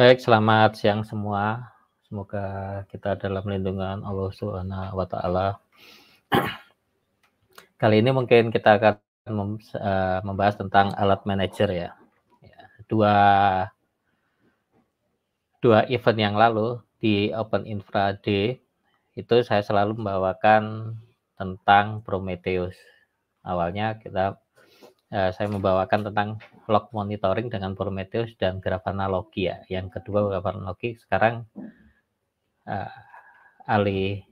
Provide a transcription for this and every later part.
Baik, selamat siang semua. Semoga kita dalam lindungan Allah Subhanahu wa taala. Kali ini mungkin kita akan eh, membahas tentang alat manager ya. ya. Dua dua event yang lalu di Open Infra D itu saya selalu membawakan tentang Prometheus. Awalnya kita eh, saya membawakan tentang log monitoring dengan Prometheus dan graf analogi ya. Yang kedua graf analogi sekarang eh, alih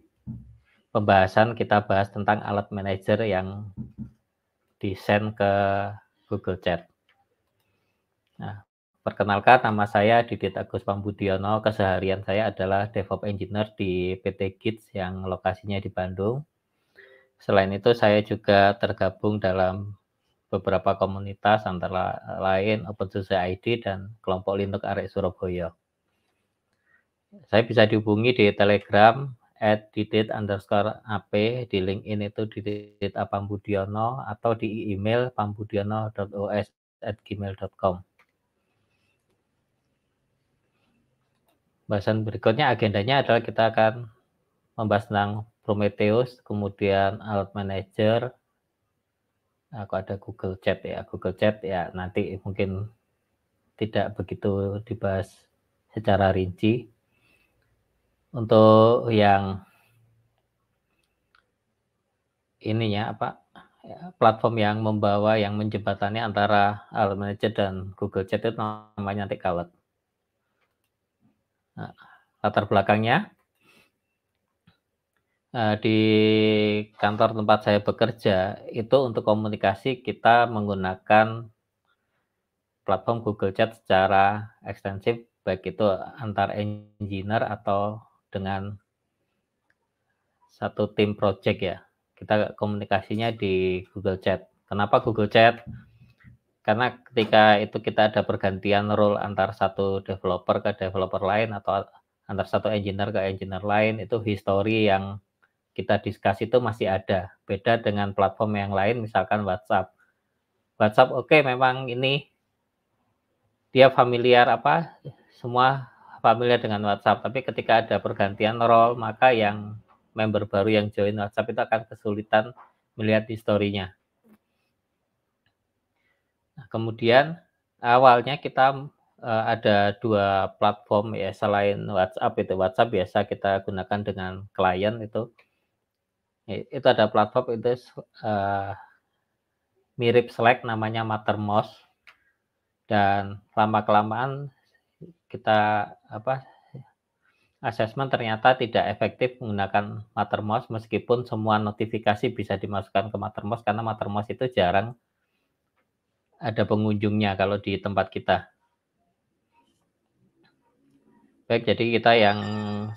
pembahasan kita bahas tentang alat manager yang desain ke Google Chat. Nah, perkenalkan nama saya Didit Agus Pambudiono. Keseharian saya adalah DevOps Engineer di PT GITS yang lokasinya di Bandung. Selain itu saya juga tergabung dalam beberapa komunitas antara lain OpenSUSE ID dan kelompok Linux Arek Surabaya. Saya bisa dihubungi di Telegram at didit underscore ap di LinkedIn itu didit apambudiono atau di email pambudiono.os at Bahasan berikutnya agendanya adalah kita akan membahas tentang Prometheus, kemudian Alt Manager, aku ada Google Chat ya Google Chat ya nanti mungkin tidak begitu dibahas secara rinci untuk yang ininya apa ya, platform yang membawa yang menjembatani antara Al Manager dan Google Chat itu namanya Tekalet. Nah, latar belakangnya Eh, di kantor tempat saya bekerja itu untuk komunikasi kita menggunakan platform Google Chat secara ekstensif baik itu antar engineer atau dengan satu tim project ya. Kita komunikasinya di Google Chat. Kenapa Google Chat? Karena ketika itu kita ada pergantian role antar satu developer ke developer lain atau antar satu engineer ke engineer lain itu history yang kita diskusi itu masih ada. Beda dengan platform yang lain, misalkan WhatsApp. WhatsApp, oke, okay, memang ini dia familiar apa, semua familiar dengan WhatsApp. Tapi ketika ada pergantian role, maka yang member baru yang join WhatsApp itu akan kesulitan melihat historinya. Nah, kemudian awalnya kita uh, ada dua platform ya selain WhatsApp itu WhatsApp biasa kita gunakan dengan klien itu itu ada platform itu uh, mirip Slack namanya Mattermost dan lama kelamaan kita apa assessment ternyata tidak efektif menggunakan Mattermost meskipun semua notifikasi bisa dimasukkan ke Mattermost karena Mattermost itu jarang ada pengunjungnya kalau di tempat kita. Baik, jadi kita yang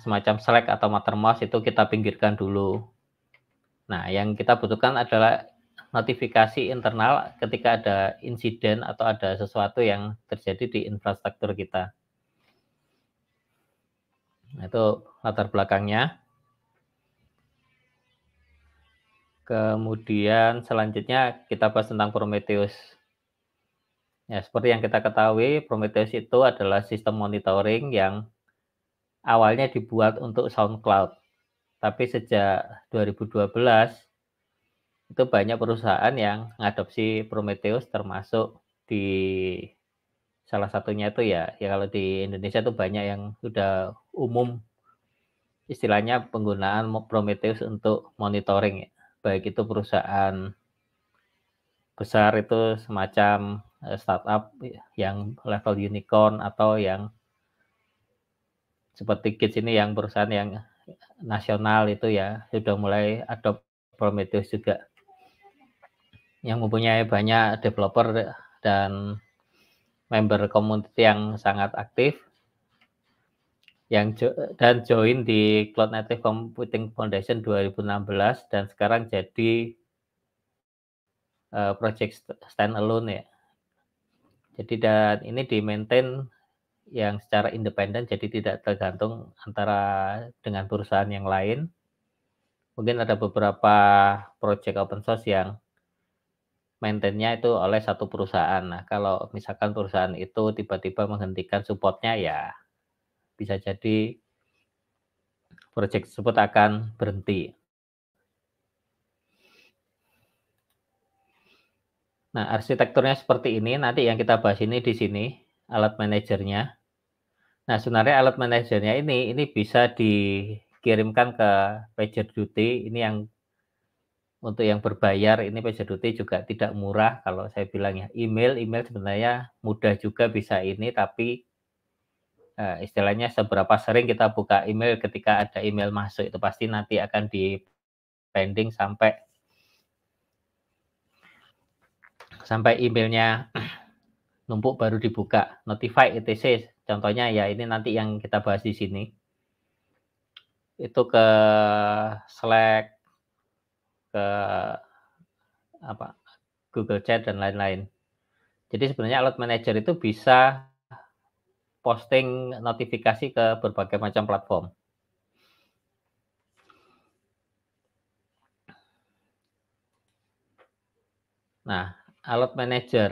semacam Slack atau Mattermost itu kita pinggirkan dulu Nah, yang kita butuhkan adalah notifikasi internal ketika ada insiden atau ada sesuatu yang terjadi di infrastruktur kita. Nah, itu latar belakangnya. Kemudian selanjutnya kita bahas tentang Prometheus. Ya, seperti yang kita ketahui, Prometheus itu adalah sistem monitoring yang awalnya dibuat untuk SoundCloud. Tapi sejak 2012 itu banyak perusahaan yang mengadopsi Prometheus termasuk di salah satunya itu ya ya kalau di Indonesia itu banyak yang sudah umum istilahnya penggunaan Prometheus untuk monitoring ya. baik itu perusahaan besar itu semacam eh, startup yang level unicorn atau yang seperti kids ini yang perusahaan yang nasional itu ya sudah mulai adopt Prometheus juga yang mempunyai banyak developer dan member community yang sangat aktif yang jo dan join di Cloud Native Computing Foundation 2016 dan sekarang jadi uh, project alone ya. Jadi dan ini di maintain yang secara independen jadi tidak tergantung antara dengan perusahaan yang lain. Mungkin ada beberapa project open source yang maintainnya itu oleh satu perusahaan. Nah, kalau misalkan perusahaan itu tiba-tiba menghentikan supportnya ya bisa jadi project tersebut akan berhenti. Nah, arsitekturnya seperti ini. Nanti yang kita bahas ini di sini, alat manajernya. Nah, sebenarnya alert manajernya ini ini bisa dikirimkan ke pager duty. Ini yang untuk yang berbayar ini pager duty juga tidak murah kalau saya bilang ya. Email email sebenarnya mudah juga bisa ini tapi uh, istilahnya seberapa sering kita buka email ketika ada email masuk itu pasti nanti akan di pending sampai sampai emailnya numpuk baru dibuka notify etc Contohnya ya ini nanti yang kita bahas di sini. Itu ke Slack, ke apa Google Chat dan lain-lain. Jadi sebenarnya Alert Manager itu bisa posting notifikasi ke berbagai macam platform. Nah, Alert Manager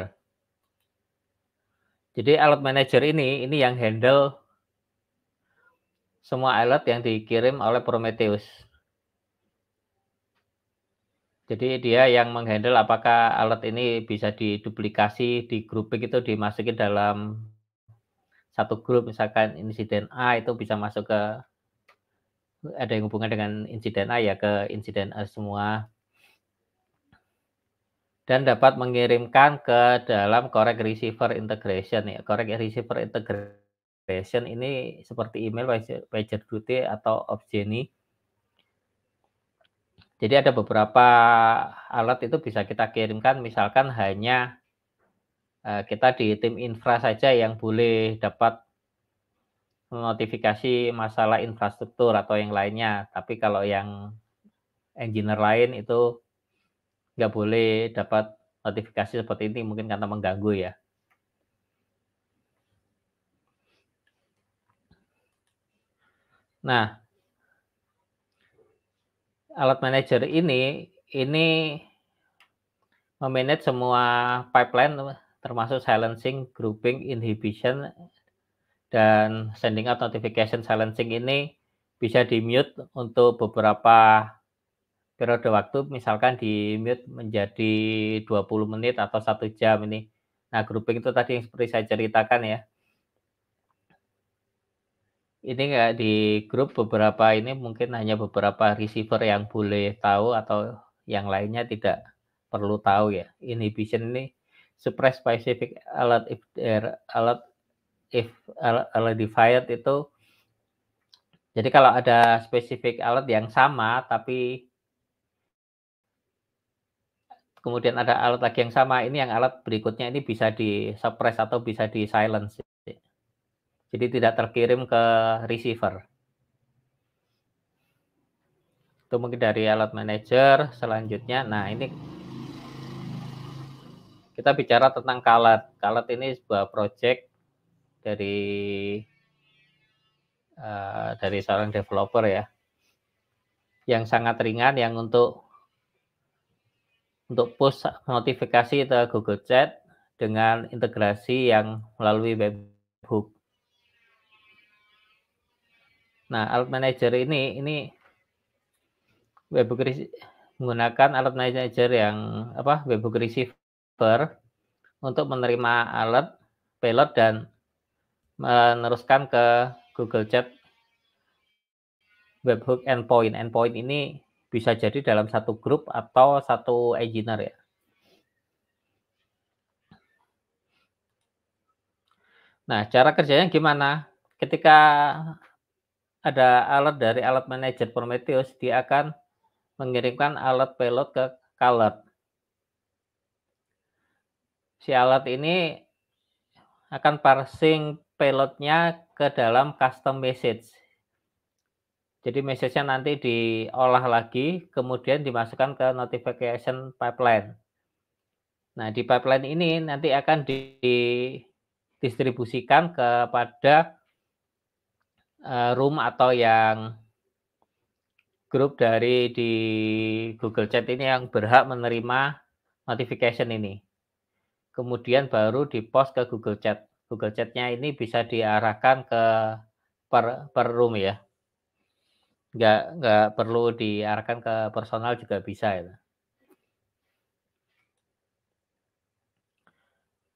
jadi alert manager ini ini yang handle semua alert yang dikirim oleh Prometheus. Jadi dia yang menghandle apakah alert ini bisa diduplikasi di grouping itu dimasukin dalam satu grup misalkan insiden A itu bisa masuk ke ada yang hubungan dengan insiden A ya ke insiden A semua dan dapat mengirimkan ke dalam correct receiver integration ya. Correct receiver integration ini seperti email pager duty atau objeni Jadi ada beberapa alat itu bisa kita kirimkan misalkan hanya eh, kita di tim infra saja yang boleh dapat notifikasi masalah infrastruktur atau yang lainnya. Tapi kalau yang engineer lain itu nggak boleh dapat notifikasi seperti ini mungkin karena mengganggu ya. Nah, alat manager ini ini memanage semua pipeline termasuk silencing, grouping, inhibition dan sending out notification silencing ini bisa di mute untuk beberapa periode waktu misalkan di mute menjadi 20 menit atau satu jam ini. Nah, grouping itu tadi yang seperti saya ceritakan ya. Ini enggak di grup beberapa ini mungkin hanya beberapa receiver yang boleh tahu atau yang lainnya tidak perlu tahu ya. Inhibition ini suppress specific alert if there alert if alert defiant itu jadi kalau ada specific alat yang sama tapi kemudian ada alat lagi yang sama, ini yang alat berikutnya ini bisa di suppress atau bisa di silence. Jadi tidak terkirim ke receiver. Itu mungkin dari alat manager selanjutnya. Nah, ini kita bicara tentang kalat. Kalat ini sebuah project dari uh, dari seorang developer ya. Yang sangat ringan yang untuk untuk push notifikasi ke Google Chat dengan integrasi yang melalui webhook. Nah, alert manager ini ini webhook menggunakan alert manager yang apa webhook receiver untuk menerima alert payload dan meneruskan ke Google Chat webhook endpoint. Endpoint ini bisa jadi dalam satu grup atau satu engineer ya. Nah, cara kerjanya gimana? Ketika ada alert dari alert manager Prometheus, dia akan mengirimkan alert payload ke color. Si alert ini akan parsing payloadnya ke dalam custom message. Jadi message-nya nanti diolah lagi, kemudian dimasukkan ke notification pipeline. Nah, di pipeline ini nanti akan didistribusikan kepada eh, room atau yang grup dari di Google Chat ini yang berhak menerima notification ini. Kemudian baru di-post ke Google Chat. Google Chat-nya ini bisa diarahkan ke per, per room ya nggak nggak perlu diarahkan ke personal juga bisa ya.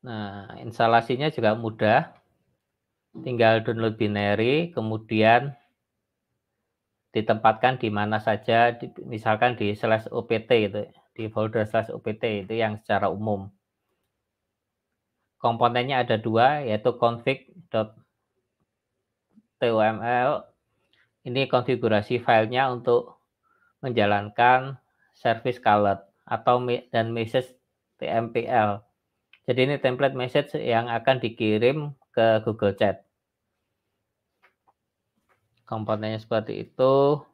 Nah, instalasinya juga mudah. Tinggal download binary, kemudian ditempatkan di mana saja, misalkan di slash opt itu, di folder slash opt itu yang secara umum. Komponennya ada dua, yaitu config.toml ini konfigurasi filenya untuk menjalankan service color atau dan message TMPL. Jadi ini template message yang akan dikirim ke Google Chat. Komponennya seperti itu.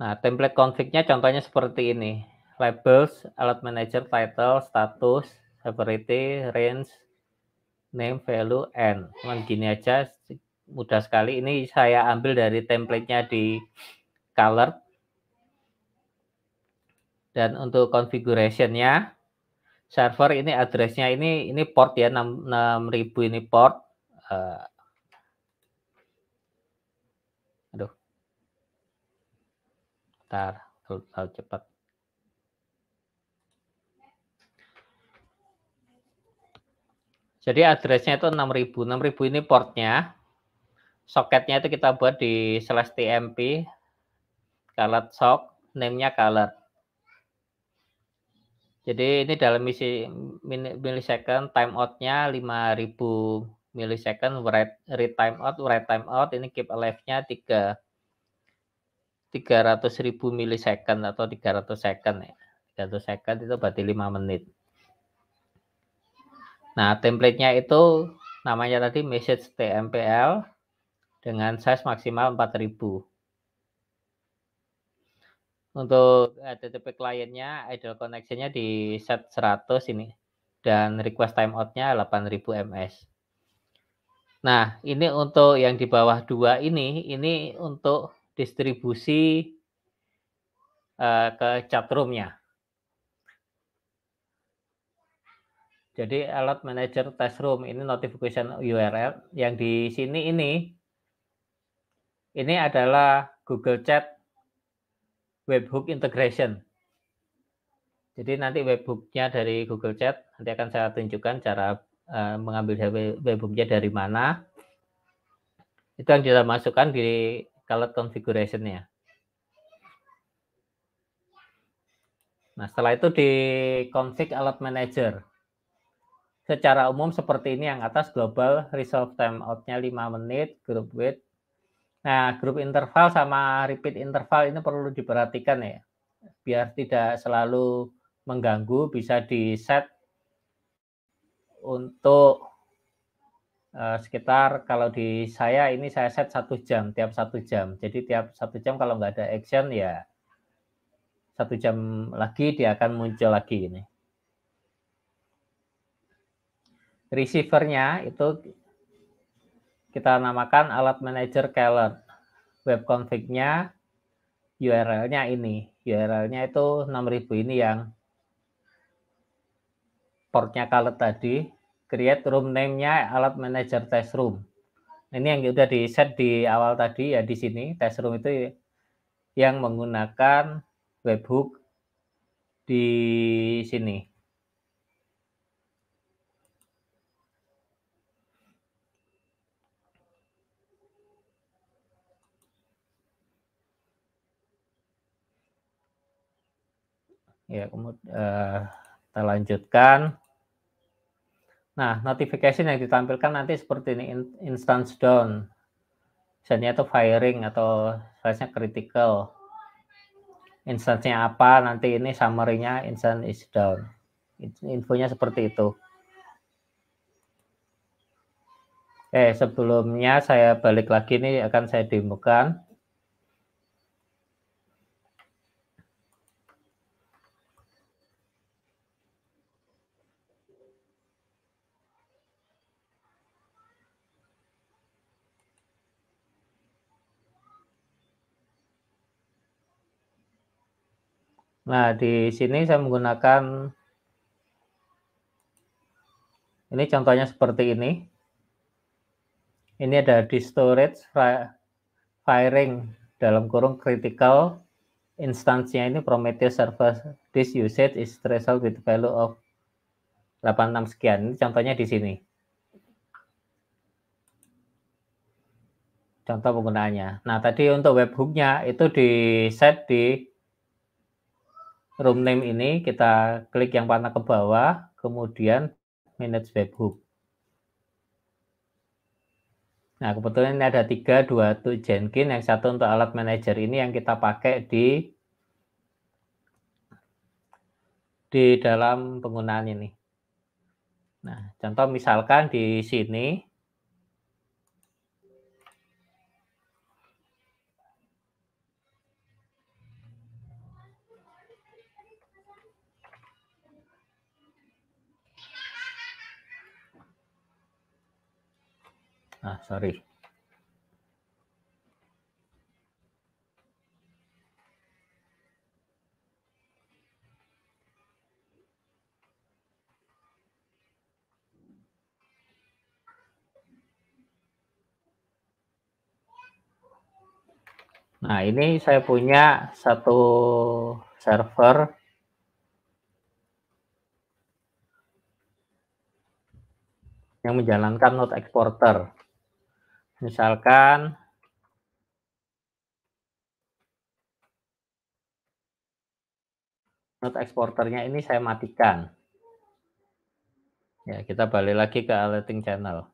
Nah, template config-nya contohnya seperti ini. Labels, alert manager, title, status, severity, range, name, value, and. Cuman gini aja mudah sekali. Ini saya ambil dari templatenya di color. Dan untuk configurationnya, server ini addressnya ini ini port ya 6000 ini port. Uh, aduh. ntar terlalu cepat. Jadi address-nya itu 6000. 6000 ini portnya soketnya itu kita buat di slash tmp kalat sok namenya kalat color jadi ini dalam misi millisecond timeout-nya 5000 millisecond write, read timeout write timeout ini keep alive-nya 3 300.000 millisecond atau 300 second ya. 300 second itu berarti 5 menit. Nah, template-nya itu namanya tadi message TMPL dengan size maksimal 4000. Untuk HTTP kliennya, idle connection-nya di set 100 ini dan request timeout-nya 8000 ms. Nah, ini untuk yang di bawah dua ini, ini untuk distribusi uh, ke chatroom-nya. Jadi alert manager test room ini notification URL yang di sini ini ini adalah Google Chat webhook integration. Jadi nanti webhooknya dari Google Chat nanti akan saya tunjukkan cara uh, mengambil webhooknya dari mana. Itu yang kita masukkan di color configuration-nya. Nah, setelah itu di config alert manager. Secara umum seperti ini yang atas global resolve timeout-nya 5 menit, group width Nah, grup interval sama repeat interval ini perlu diperhatikan ya. Biar tidak selalu mengganggu bisa di set untuk uh, sekitar kalau di saya ini saya set satu jam tiap satu jam. Jadi tiap satu jam kalau nggak ada action ya satu jam lagi dia akan muncul lagi ini. Receivernya itu kita namakan alat manager Keller. Web config-nya URL-nya ini. URL-nya itu 6000 ini yang portnya Keller tadi. Create room name-nya alat manager test room. Ini yang sudah di set di awal tadi ya di sini test room itu yang menggunakan webhook di sini Ya, kemudian uh, kita lanjutkan. Nah, notification yang ditampilkan nanti seperti ini instance down. Misalnya itu firing atau flashnya critical. Instance-nya apa, nanti ini summary-nya instance is down. Infonya seperti itu. Eh, sebelumnya saya balik lagi ini akan saya demokan. Nah, di sini saya menggunakan ini contohnya seperti ini. Ini ada di storage firing dalam kurung critical instansinya ini Prometheus service this usage is threshold with value of 86 sekian. Ini contohnya di sini. Contoh penggunaannya. Nah, tadi untuk webhooknya itu di set di room name ini kita klik yang warna ke bawah, kemudian manage webhook. Nah, kebetulan ini ada tiga, dua untuk Jenkins, yang satu untuk alat manager ini yang kita pakai di di dalam penggunaan ini. Nah, contoh misalkan di sini Ah, sorry. Nah, ini saya punya satu server yang menjalankan node exporter. Misalkan node exporternya ini saya matikan. Ya, kita balik lagi ke alerting channel.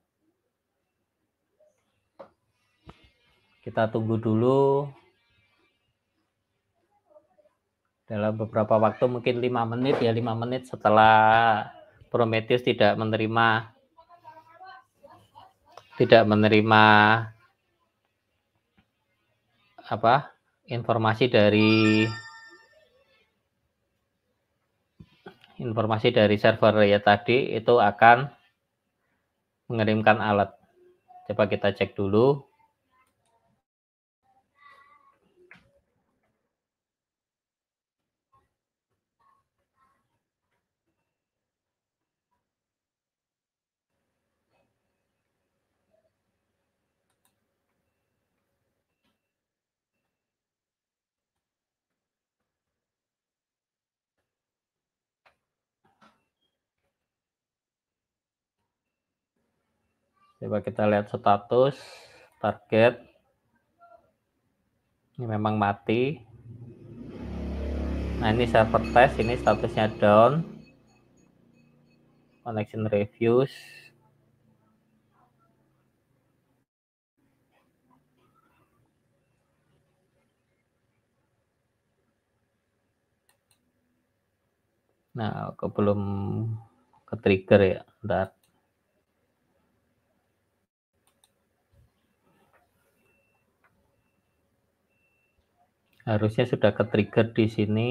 Kita tunggu dulu dalam beberapa waktu mungkin lima menit ya lima menit setelah Prometheus tidak menerima tidak menerima apa informasi dari informasi dari server ya tadi itu akan mengirimkan alat. Coba kita cek dulu. Coba kita lihat status target. Ini memang mati. Nah, ini server test, ini statusnya down. Connection reviews. Nah, aku belum ke trigger ya. Bentar. Harusnya sudah ke-trigger di sini.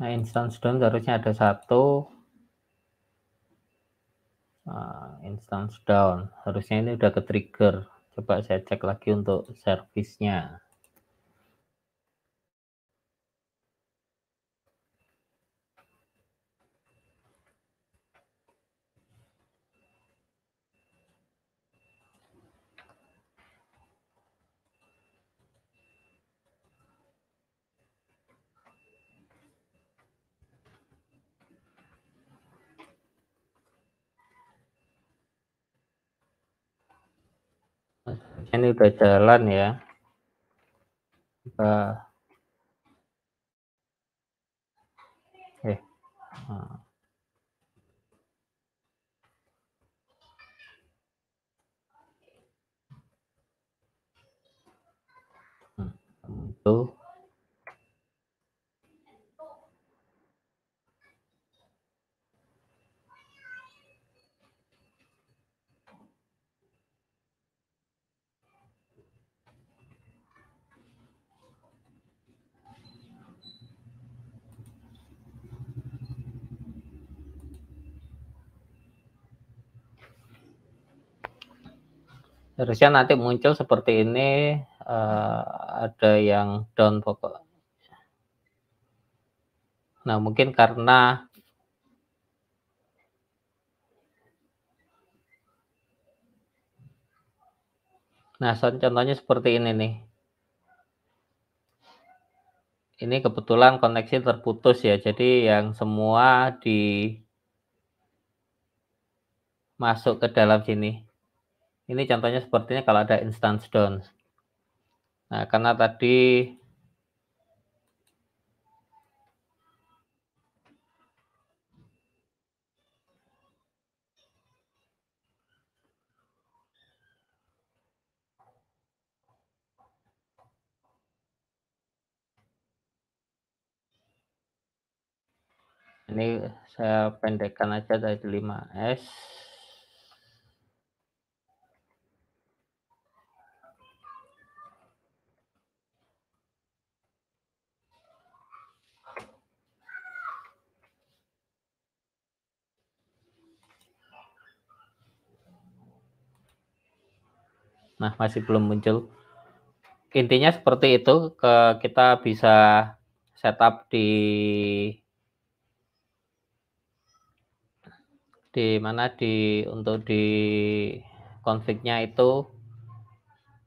Nah, instance down harusnya ada satu. Nah, instance down. Harusnya ini sudah ke-trigger. Coba saya cek lagi untuk servisnya. udah jalan ya. Uh. eh. Ah. harusnya nanti muncul seperti ini uh, ada yang down pokok nah mungkin karena nah contohnya seperti ini nih ini kebetulan koneksi terputus ya jadi yang semua di masuk ke dalam sini ini contohnya sepertinya kalau ada instance down. Nah, karena tadi ini saya pendekkan aja dari 5S Nah, masih belum muncul. Intinya seperti itu, ke kita bisa setup di di mana di untuk di config-nya itu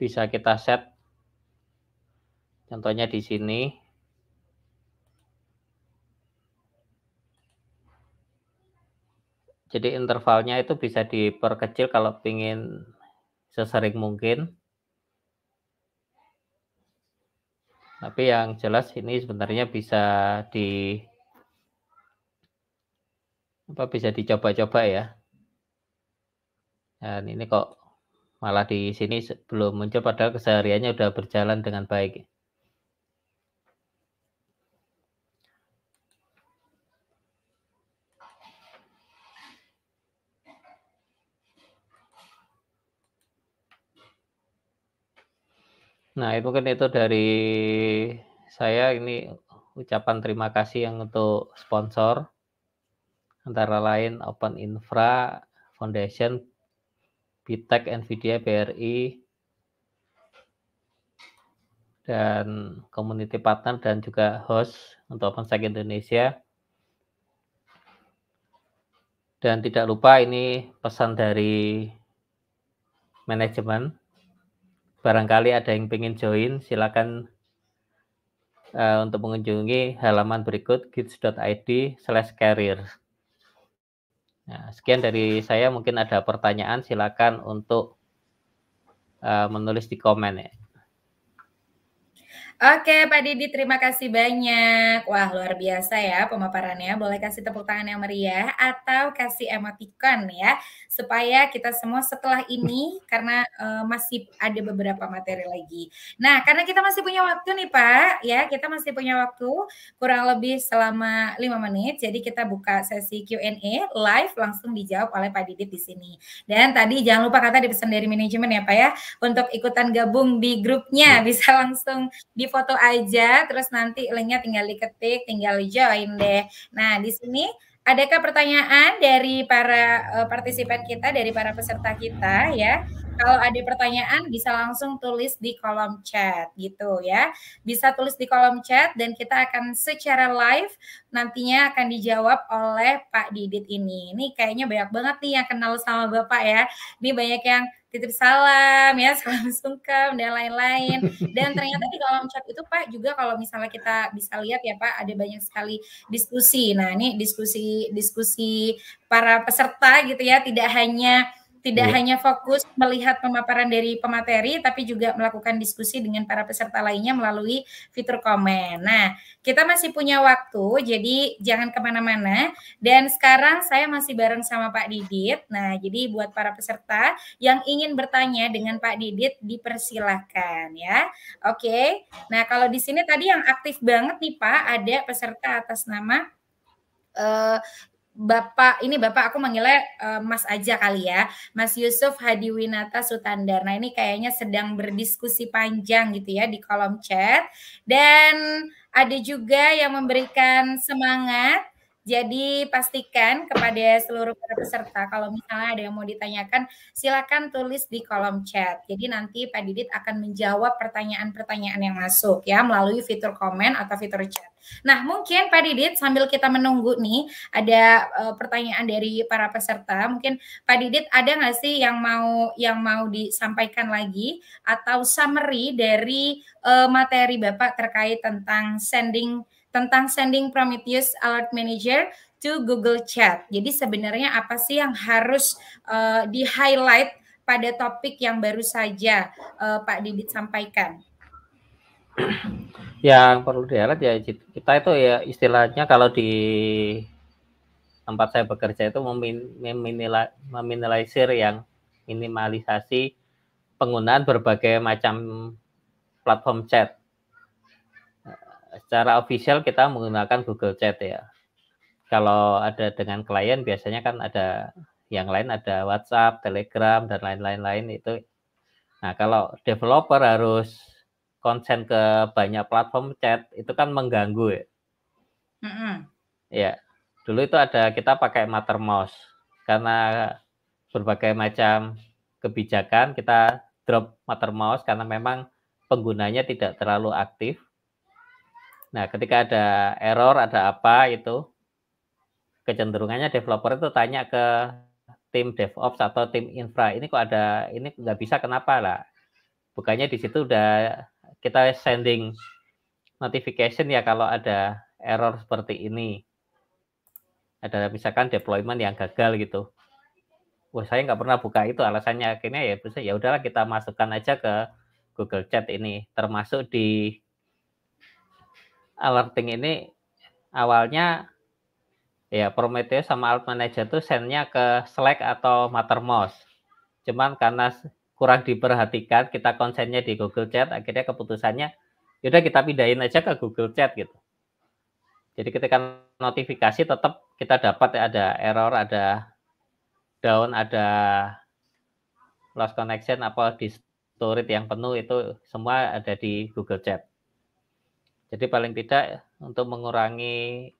bisa kita set contohnya di sini jadi intervalnya itu bisa diperkecil kalau pingin sesering mungkin. Tapi yang jelas ini sebenarnya bisa di apa bisa dicoba-coba ya. Dan ini kok malah di sini belum muncul padahal kesehariannya sudah berjalan dengan baik. Nah, mungkin itu dari saya ini ucapan terima kasih yang untuk sponsor antara lain Open Infra Foundation, Bitek, Nvidia, BRI, dan community partner dan juga host untuk OpenStack Indonesia. Dan tidak lupa ini pesan dari manajemen barangkali ada yang ingin join silakan uh, untuk mengunjungi halaman berikut gits.id slash career nah, sekian dari saya mungkin ada pertanyaan silakan untuk uh, menulis di komen ya Oke, Pak Didi, terima kasih banyak. Wah, luar biasa ya pemaparannya. Boleh kasih tepuk tangan yang meriah atau kasih emoticon ya, supaya kita semua setelah ini, karena uh, masih ada beberapa materi lagi. Nah, karena kita masih punya waktu nih, Pak, ya, kita masih punya waktu kurang lebih selama lima menit. Jadi kita buka sesi Q&A live langsung dijawab oleh Pak Didi di sini. Dan tadi jangan lupa kata dipesan dari manajemen ya, Pak ya, untuk ikutan gabung di grupnya iya. bisa langsung di di foto aja, terus nanti linknya tinggal diketik, tinggal join deh. Nah, di sini adakah pertanyaan dari para uh, partisipan kita, dari para peserta kita ya? Kalau ada pertanyaan bisa langsung tulis di kolom chat gitu ya. Bisa tulis di kolom chat dan kita akan secara live nantinya akan dijawab oleh Pak Didit ini. Ini kayaknya banyak banget nih yang kenal sama Bapak ya. Ini banyak yang titip salam ya salam sungkem dan lain-lain dan ternyata di kolom chat itu Pak juga kalau misalnya kita bisa lihat ya Pak ada banyak sekali diskusi nah ini diskusi diskusi para peserta gitu ya tidak hanya tidak yeah. hanya fokus melihat pemaparan dari pemateri, tapi juga melakukan diskusi dengan para peserta lainnya melalui fitur komen. Nah, kita masih punya waktu, jadi jangan kemana-mana. Dan sekarang saya masih bareng sama Pak Didit. Nah, jadi buat para peserta yang ingin bertanya dengan Pak Didit, dipersilahkan ya. Oke, nah kalau di sini tadi yang aktif banget nih Pak, ada peserta atas nama eh, Bapak ini Bapak aku manggilnya uh, Mas aja kali ya. Mas Yusuf Hadiwinata Sutandar. Nah, ini kayaknya sedang berdiskusi panjang gitu ya di kolom chat dan ada juga yang memberikan semangat jadi pastikan kepada seluruh para peserta kalau misalnya ada yang mau ditanyakan silakan tulis di kolom chat. Jadi nanti Pak Didit akan menjawab pertanyaan-pertanyaan yang masuk ya melalui fitur komen atau fitur chat. Nah, mungkin Pak Didit sambil kita menunggu nih ada uh, pertanyaan dari para peserta. Mungkin Pak Didit ada nggak sih yang mau yang mau disampaikan lagi atau summary dari uh, materi Bapak terkait tentang sending tentang sending Prometheus Alert Manager to Google Chat. Jadi sebenarnya apa sih yang harus uh, eh, di highlight pada topik yang baru saja uh, Pak Didit sampaikan? yang perlu dihelat ya kita itu ya istilahnya kalau di tempat saya bekerja itu meminimalisir meminilai, yang minimalisasi penggunaan berbagai macam platform chat. Secara official kita menggunakan Google Chat ya. Kalau ada dengan klien biasanya kan ada yang lain ada WhatsApp, Telegram dan lain-lain lain itu. Nah, kalau developer harus konsen ke banyak platform chat itu kan mengganggu ya. Mm -hmm. Ya, dulu itu ada kita pakai Mattermost karena berbagai macam kebijakan kita drop Mattermost karena memang penggunanya tidak terlalu aktif. Nah, ketika ada error, ada apa itu kecenderungannya developer itu tanya ke tim DevOps atau tim infra ini kok ada ini nggak bisa kenapa lah bukannya di situ udah kita sending notification ya kalau ada error seperti ini. Ada misalkan deployment yang gagal gitu. Wah, saya nggak pernah buka itu alasannya akhirnya ya bisa ya udahlah kita masukkan aja ke Google Chat ini termasuk di alerting ini awalnya ya Prometheus sama Alt Manager tuh sendnya ke Slack atau Mattermost. Cuman karena kurang diperhatikan, kita konsennya di Google Chat, akhirnya keputusannya yaudah kita pindahin aja ke Google Chat gitu. Jadi ketika notifikasi tetap kita dapat ya ada error, ada down, ada lost connection, apa di storage yang penuh itu semua ada di Google Chat. Jadi paling tidak untuk mengurangi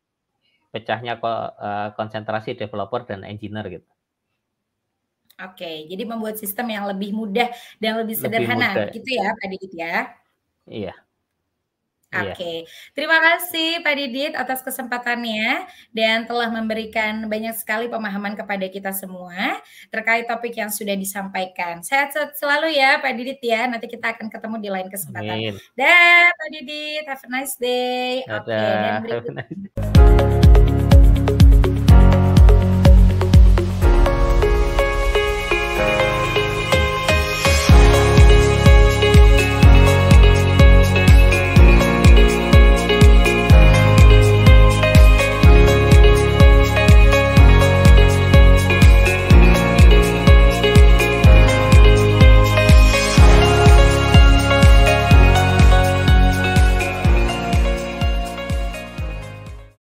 pecahnya eh, konsentrasi developer dan engineer gitu. Oke, jadi membuat sistem yang lebih mudah dan lebih sederhana lebih gitu ya Pak Didit ya. Iya. iya. Oke, terima kasih Pak Didit atas kesempatannya dan telah memberikan banyak sekali pemahaman kepada kita semua terkait topik yang sudah disampaikan. Sehat, sehat selalu ya Pak Didit ya. Nanti kita akan ketemu di lain kesempatan. Dah, Pak Didit, have a nice day. Oke, okay, dan berikutnya.